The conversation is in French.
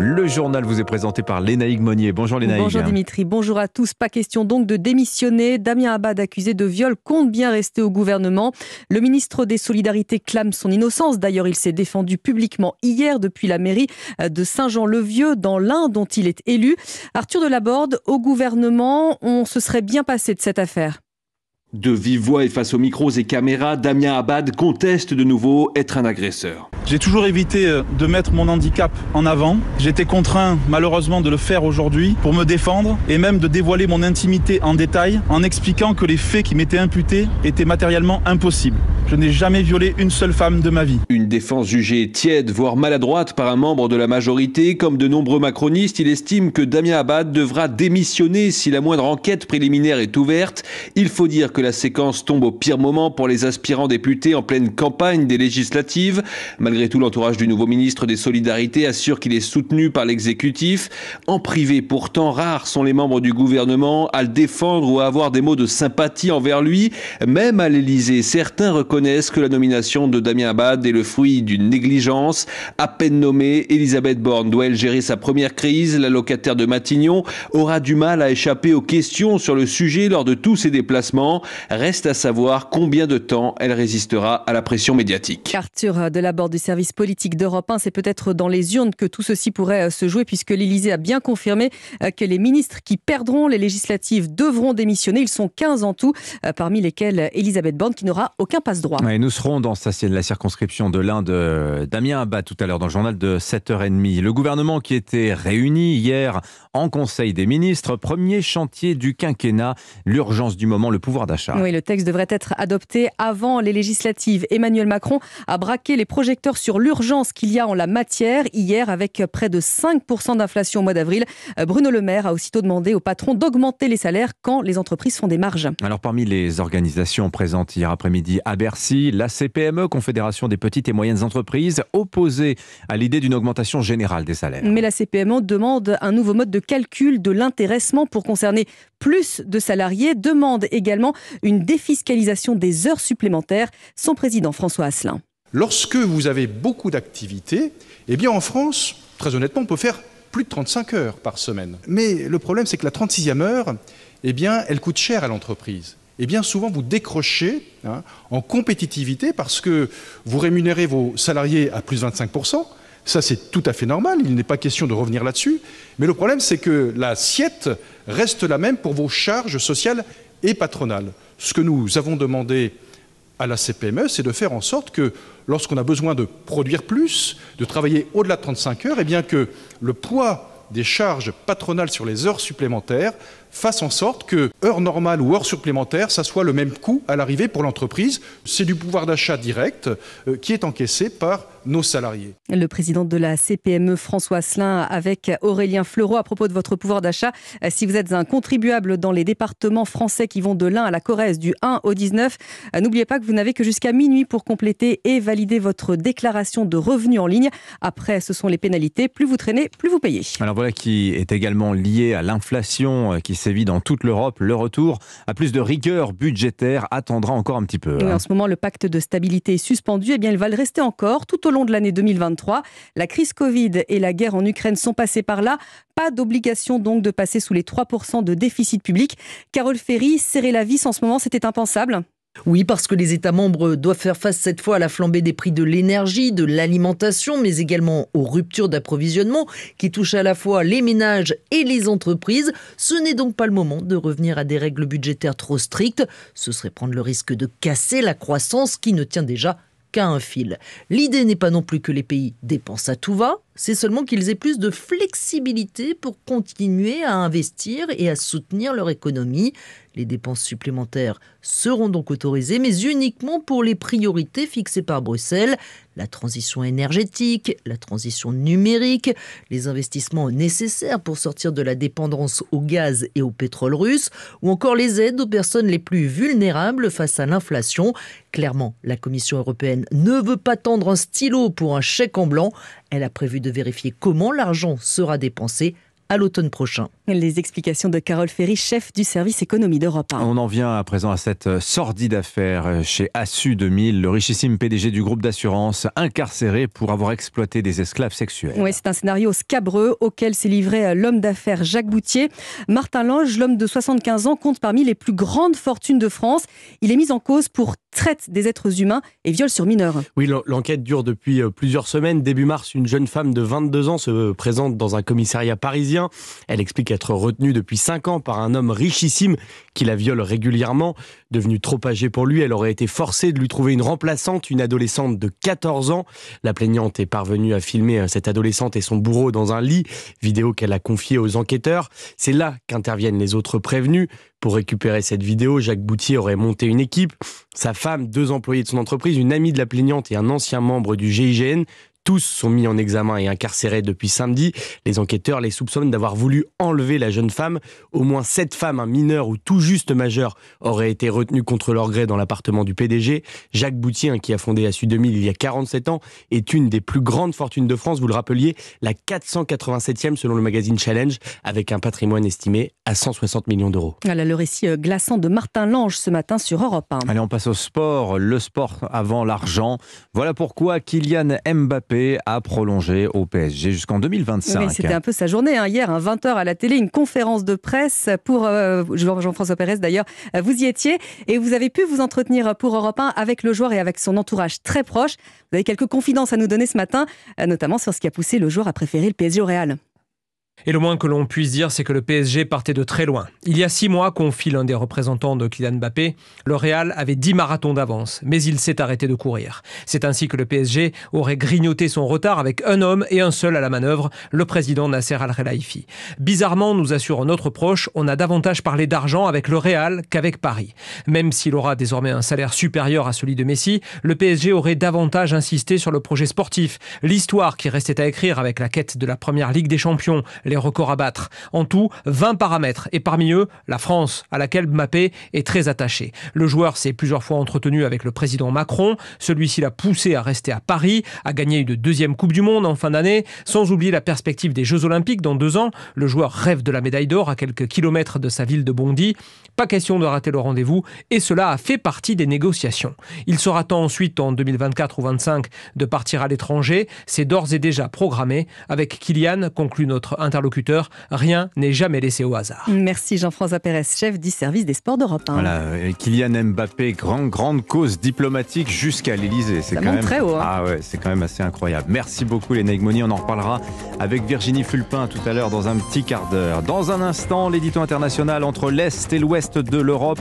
Le journal vous est présenté par Lénaïque Monnier. Bonjour Lénaïque. Bonjour Dimitri, bonjour à tous. Pas question donc de démissionner. Damien Abad, accusé de viol, compte bien rester au gouvernement. Le ministre des Solidarités clame son innocence. D'ailleurs, il s'est défendu publiquement hier depuis la mairie de Saint-Jean-le-Vieux, dans l'Ain, dont il est élu. Arthur Delaborde, au gouvernement, on se serait bien passé de cette affaire. De vive voix et face aux micros et caméras, Damien Abad conteste de nouveau être un agresseur. J'ai toujours évité euh, de mettre mon handicap en avant. J'étais contraint malheureusement de le faire aujourd'hui pour me défendre et même de dévoiler mon intimité en détail en expliquant que les faits qui m'étaient imputés étaient matériellement impossibles. Je n'ai jamais violé une seule femme de ma vie. Une défense jugée tiède, voire maladroite par un membre de la majorité. Comme de nombreux macronistes, il estime que Damien Abad devra démissionner si la moindre enquête préliminaire est ouverte. Il faut dire que la séquence tombe au pire moment pour les aspirants députés en pleine campagne des législatives. Malgré tout, l'entourage du nouveau ministre des Solidarités assure qu'il est soutenu par l'exécutif. En privé, pourtant, rares sont les membres du gouvernement à le défendre ou à avoir des mots de sympathie envers lui. Même à l'Élysée, certains reconnaissent connaissent que la nomination de Damien Abad est le fruit d'une négligence. À peine nommée, Elisabeth Borne doit elle gérer sa première crise. La locataire de Matignon aura du mal à échapper aux questions sur le sujet lors de tous ses déplacements. Reste à savoir combien de temps elle résistera à la pression médiatique. Arthur de Delaborde du service politique d'Europe 1, c'est peut-être dans les urnes que tout ceci pourrait euh, se jouer puisque l'Élysée a bien confirmé euh, que les ministres qui perdront les législatives devront démissionner. Ils sont 15 en tout, euh, parmi lesquels Elisabeth Borne qui n'aura aucun passe-droit droit. nous serons dans la circonscription de l'Inde, euh, Damien Abba, tout à l'heure, dans le journal de 7h30. Le gouvernement qui était réuni hier en Conseil des ministres, premier chantier du quinquennat, l'urgence du moment, le pouvoir d'achat. Oui, le texte devrait être adopté avant les législatives. Emmanuel Macron a braqué les projecteurs sur l'urgence qu'il y a en la matière. Hier, avec près de 5% d'inflation au mois d'avril, euh, Bruno Le Maire a aussitôt demandé aux patrons d'augmenter les salaires quand les entreprises font des marges. Alors, parmi les organisations présentes hier après-midi à si, la CPME, Confédération des petites et moyennes entreprises, opposée à l'idée d'une augmentation générale des salaires. Mais la CPME demande un nouveau mode de calcul de l'intéressement pour concerner plus de salariés, demande également une défiscalisation des heures supplémentaires. Son président François Asselin. Lorsque vous avez beaucoup d'activités, eh bien en France, très honnêtement, on peut faire plus de 35 heures par semaine. Mais le problème, c'est que la 36e heure, eh bien, elle coûte cher à l'entreprise eh bien souvent vous décrochez hein, en compétitivité parce que vous rémunérez vos salariés à plus de 25%, ça c'est tout à fait normal, il n'est pas question de revenir là-dessus, mais le problème c'est que l'assiette reste la même pour vos charges sociales et patronales. Ce que nous avons demandé à la CPME, c'est de faire en sorte que lorsqu'on a besoin de produire plus, de travailler au-delà de 35 heures, et eh bien que le poids des charges patronales sur les heures supplémentaires fasse en sorte que heure normale ou heure supplémentaire, ça soit le même coût à l'arrivée pour l'entreprise. C'est du pouvoir d'achat direct euh, qui est encaissé par nos salariés. Le président de la CPME, François Asselin, avec Aurélien Fleureau, à propos de votre pouvoir d'achat. Euh, si vous êtes un contribuable dans les départements français qui vont de l'Ain à la Corrèze, du 1 au 19, euh, n'oubliez pas que vous n'avez que jusqu'à minuit pour compléter et valider votre déclaration de revenus en ligne. Après, ce sont les pénalités. Plus vous traînez, plus vous payez. Alors voilà qui est également lié à l'inflation qui s'est sévit dans toute l'Europe. Le retour à plus de rigueur budgétaire attendra encore un petit peu. Hein. en ce moment, le pacte de stabilité est suspendu. Eh bien, il va le rester encore tout au long de l'année 2023. La crise Covid et la guerre en Ukraine sont passées par là. Pas d'obligation donc de passer sous les 3% de déficit public. Carole Ferry, serrer la vis en ce moment, c'était impensable. Oui, parce que les États membres doivent faire face cette fois à la flambée des prix de l'énergie, de l'alimentation, mais également aux ruptures d'approvisionnement qui touchent à la fois les ménages et les entreprises. Ce n'est donc pas le moment de revenir à des règles budgétaires trop strictes. Ce serait prendre le risque de casser la croissance qui ne tient déjà qu'à un fil. L'idée n'est pas non plus que les pays dépensent à tout va, c'est seulement qu'ils aient plus de flexibilité pour continuer à investir et à soutenir leur économie. Les dépenses supplémentaires seront donc autorisées, mais uniquement pour les priorités fixées par Bruxelles, la transition énergétique, la transition numérique, les investissements nécessaires pour sortir de la dépendance au gaz et au pétrole russe, ou encore les aides aux personnes les plus vulnérables face à l'inflation. Clairement, la Commission européenne ne veut pas tendre un stylo pour un chèque en blanc. Elle a prévu de vérifier comment l'argent sera dépensé à l'automne prochain. Les explications de Carole Ferry, chef du service économie d'Europe On en vient à présent à cette sordide affaire chez Assu 2000, le richissime PDG du groupe d'assurance, incarcéré pour avoir exploité des esclaves sexuels. Oui, c'est un scénario scabreux auquel s'est livré euh, l'homme d'affaires Jacques Boutier. Martin Lange, l'homme de 75 ans, compte parmi les plus grandes fortunes de France. Il est mis en cause pour traite des êtres humains et viole sur mineurs. Oui, l'enquête dure depuis euh, plusieurs semaines. Début mars, une jeune femme de 22 ans se présente dans un commissariat parisien. Elle explique être retenue depuis 5 ans par un homme richissime qui la viole régulièrement. Devenue trop âgée pour lui, elle aurait été forcée de lui trouver une remplaçante, une adolescente de 14 ans. La plaignante est parvenue à filmer euh, cette adolescente et son bourreau dans un lit, vidéo qu'elle a confiée aux enquêteurs. C'est là qu'interviennent les autres prévenus. Pour récupérer cette vidéo, Jacques Boutier aurait monté une équipe. Sa femme, deux employés de son entreprise, une amie de la plaignante et un ancien membre du GIGN tous sont mis en examen et incarcérés depuis samedi. Les enquêteurs les soupçonnent d'avoir voulu enlever la jeune femme. Au moins sept femmes, un mineur ou tout juste majeur, auraient été retenues contre leur gré dans l'appartement du PDG. Jacques Boutien, hein, qui a fondé la Su 2000 il y a 47 ans, est une des plus grandes fortunes de France. Vous le rappeliez, la 487e selon le magazine Challenge, avec un patrimoine estimé à 160 millions d'euros. Voilà le récit euh, glaçant de Martin Lange ce matin sur Europe 1. Allez, on passe au sport. Le sport avant l'argent. Voilà pourquoi Kylian Mbappé à prolonger au PSG jusqu'en 2025. C'était un peu sa journée hein. hier, à hein, 20h à la télé, une conférence de presse pour euh, Jean-François Pérez d'ailleurs. Euh, vous y étiez et vous avez pu vous entretenir pour Europe 1 avec le joueur et avec son entourage très proche. Vous avez quelques confidences à nous donner ce matin, euh, notamment sur ce qui a poussé le joueur à préférer le PSG au Real. Et le moins que l'on puisse dire, c'est que le PSG partait de très loin. Il y a six mois, confie l'un des représentants de Kylian Mbappé, le Real avait dix marathons d'avance, mais il s'est arrêté de courir. C'est ainsi que le PSG aurait grignoté son retard avec un homme et un seul à la manœuvre, le président Nasser Al-Khelaifi. Bizarrement, nous assure notre proche, on a davantage parlé d'argent avec le Real qu'avec Paris. Même s'il aura désormais un salaire supérieur à celui de Messi, le PSG aurait davantage insisté sur le projet sportif, l'histoire qui restait à écrire avec la quête de la première Ligue des Champions, les records à battre. En tout, 20 paramètres, et parmi eux, la France, à laquelle Mbappé est très attaché. Le joueur s'est plusieurs fois entretenu avec le président Macron. Celui-ci l'a poussé à rester à Paris, à gagner une deuxième Coupe du Monde en fin d'année, sans oublier la perspective des Jeux Olympiques dans deux ans. Le joueur rêve de la médaille d'or à quelques kilomètres de sa ville de Bondy. Pas question de rater le rendez-vous, et cela a fait partie des négociations. Il sera temps ensuite, en 2024 ou 2025, de partir à l'étranger. C'est d'ores et déjà programmé. Avec Kylian, conclut notre interview interlocuteur, Rien n'est jamais laissé au hasard. Merci Jean-François Pérez, chef du service des sports d'Europe Voilà, euh, Kylian Mbappé, grand, grande cause diplomatique jusqu'à l'Elysée. C'est quand même hein. Ah ouais, c'est quand même assez incroyable. Merci beaucoup les Egmoni, On en reparlera avec Virginie Fulpin tout à l'heure dans un petit quart d'heure. Dans un instant, l'édito international entre l'Est et l'Ouest de l'Europe.